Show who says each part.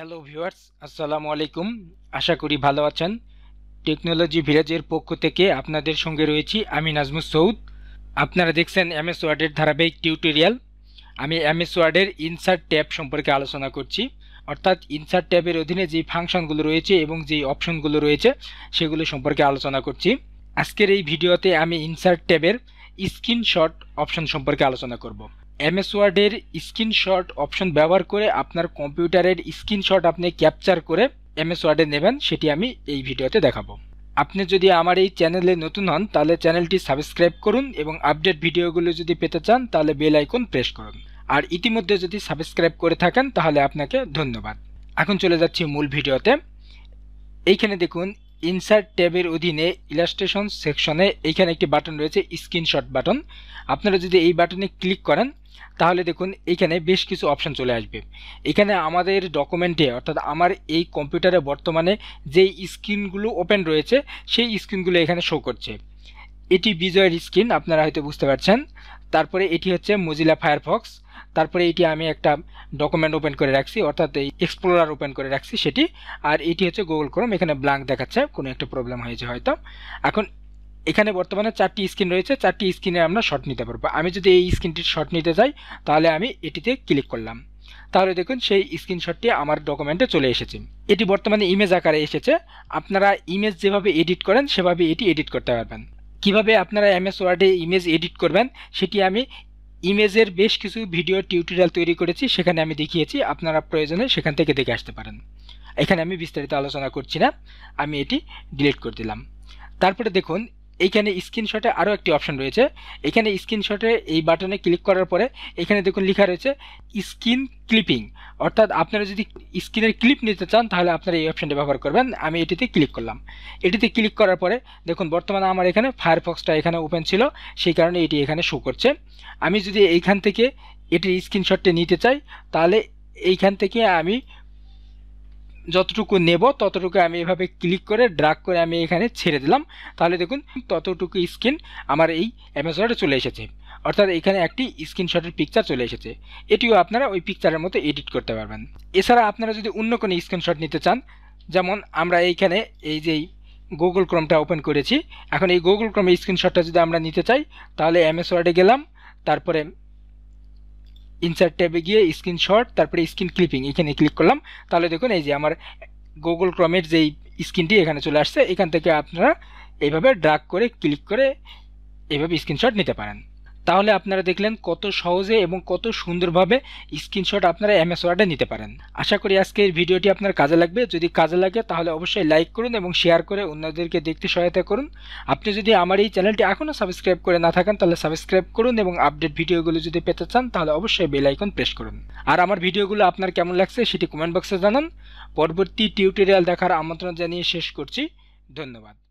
Speaker 1: hello viewers আসসালামু আলাইকুম আশা করি ভালো আছেন টেকনোলজি ভিলেজের পক্ষ থেকে আপনাদের সঙ্গে রয়েছি আমি নাজমুস সৌদ আপনারা দেখছেন এম এস ওয়ার্ডের ধারাবাহিক টিউটোরিয়াল আমি এম এস ওয়ার্ডের ইনসার্ট ট্যাব সম্পর্কে আলোচনা করছি অর্থাৎ ইনসার্ট ট্যাবের অধীনে যে ফাংশনগুলো রয়েছে এবং যে অপশনগুলো রয়েছে সেগুলো সম্পর্কে আলোচনা করছি আজকের এই ভিডিওতে আমি ইনসার্ট ট্যাবের স্ক্রিনশট অপশন সম্পর্কে আলোচনা করব এমএস ওয়ার্ডের স্ক্রিনশট অপশন ব্যবহার করে আপনার কম্পিউটারের স্ক্রিনশট আপনি ক্যাপচার করে এমএস ওয়ার্ডে নেবেন সেটি আমি এই ভিডিওতে দেখাবো আপনি যদি আমার এই চ্যানেলে নতুন হন তাহলে চ্যানেলটি সাবস্ক্রাইব করুন এবং আপডেট ভিডিওগুলো যদি পেতে চান তাহলে বেল আইকন প্রেস করুন আর ইতিমধ্যে যদি সাবস্ক্রাইব করে থাকেন তাহলে আপনাকে ধন্যবাদ এখন চলে যাচ্ছি মূল ভিডিওতে এইখানে দেখুন ইনসার্ট ট্যাবের অধীনে ইলাস্ট্রেশন সেকশনে এইখানে একটি বাটন রয়েছে স্ক্রিনশট বাটন আপনারা যদি এই বাটনে ক্লিক করেন তাহলে দেখুন এখানে বেশ কিছু অপশান চলে আসবে এখানে আমাদের ডকুমেন্টে অর্থাৎ আমার এই কম্পিউটারে বর্তমানে যেই স্ক্রিনগুলো ওপেন রয়েছে সেই স্ক্রিনগুলো এখানে শো করছে এটি বিজয়ের স্ক্রিন আপনারা হয়তো বুঝতে পারছেন তারপরে এটি হচ্ছে মজিলা ফায়ারফক্স তারপরে এটি আমি একটা ডকুমেন্ট ওপেন করে রাখছি অর্থাৎ এই এক্সপ্লোরার ওপেন করে রাখছি সেটি আর এটি হচ্ছে গুগল ক্রোম এখানে ব্লাঙ্ক দেখাচ্ছে কোনো একটা প্রবলেম হয়েছে হয়তো এখন এখানে বর্তমানে চারটি স্ক্রিন রয়েছে চারটি স্ক্রিনে আমরা শট নিতে পারবো আমি যদি এই স্ক্রিনটির শট নিতে চাই তাহলে আমি এটিতে ক্লিক করলাম তাহলে দেখুন সেই স্ক্রিনশটটি আমার ডকুমেন্টে চলে এসেছে এটি বর্তমানে ইমেজ আকারে এসেছে আপনারা ইমেজ যেভাবে এডিট করেন সেভাবে এটি এডিট করতে পারবেন কিভাবে আপনারা এমএস ওয়ার্ডে ইমেজ এডিট করবেন সেটি আমি ইমেজের বেশ কিছু ভিডিও টিউটোরিয়াল তৈরি করেছি সেখানে আমি দেখিয়েছি আপনারা প্রয়োজনে সেখান থেকে দেখে আসতে পারেন এখানে আমি বিস্তারিত আলোচনা করছি না আমি এটি ডিলিট করে দিলাম তারপরে দেখুন এইখানে স্ক্রিনশটে আরও একটি অপশন রয়েছে এখানে স্ক্রিনশটে এই বাটনে ক্লিক করার পরে এখানে দেখুন লেখা রয়েছে স্ক্রিন ক্লিপিং অর্থাৎ আপনারা যদি স্ক্রিনের ক্লিপ নিতে চান তাহলে আপনারা এই অপশানটি ব্যবহার করবেন আমি এটিতে ক্লিক করলাম এটিতে ক্লিক করার পরে দেখুন বর্তমানে আমার এখানে ফায়ারফক্সটা এখানে ওপেন ছিল সেই কারণে এটি এখানে শো করছে আমি যদি এইখান থেকে এটির স্ক্রিনশটটি নিতে চাই তাহলে এইখান থেকে আমি যতটুকু নেব ততটুকু আমি এভাবে ক্লিক করে ড্রাগ করে আমি এখানে ছেড়ে দিলাম তাহলে দেখুন ততটুকু স্ক্রিন আমার এই অ্যামাজনে চলে এসেছে অর্থাৎ এখানে একটি স্ক্রিনশটের পিকচার চলে এসেছে এটিও আপনারা ওই পিকচারের মতো এডিট করতে পারবেন এছাড়া আপনারা যদি অন্য কোনো স্ক্রিনশট নিতে চান যেমন আমরা এইখানে এই যেই গুগল ক্রমটা ওপেন করেছি এখন এই গুগল ক্রমের স্ক্রিনশটটা যদি আমরা নিতে চাই তাহলে এমএস গেলাম তারপরে ইনসার্ট ট্যাবে গিয়ে স্ক্রিনশট তারপরে স্ক্রিন ক্লিপিং এখানে ক্লিক করলাম তাহলে দেখুন এই যে আমার গুগল ক্রমের যেই স্ক্রিনটি এখানে চলে আসছে এখান থেকে আপনারা এইভাবে ড্রাগ করে ক্লিক করে এইভাবে স্ক্রিনশট নিতে পারেন তাহলে আপনারা দেখলেন কত সহজে এবং কত সুন্দরভাবে স্ক্রিনশট আপনারা এমএস ওয়ার্ডে নিতে পারেন আশা করি আজকে এই ভিডিওটি আপনার কাজে লাগবে যদি কাজে লাগে তাহলে অবশ্যই লাইক করুন এবং শেয়ার করে অন্যদেরকে দেখতে সহায়তা করুন আপনি যদি আমার এই চ্যানেলটি এখনও সাবস্ক্রাইব করে না থাকেন তাহলে সাবস্ক্রাইব করুন এবং আপডেট ভিডিওগুলো যদি পেতে চান তাহলে অবশ্যই বেলাইকন প্রেস করুন আর আমার ভিডিওগুলো আপনার কেমন লাগছে সেটি কমেন্ট বক্সে জানান পরবর্তী টিউটোরিয়াল দেখার আমন্ত্রণ জানিয়ে শেষ করছি ধন্যবাদ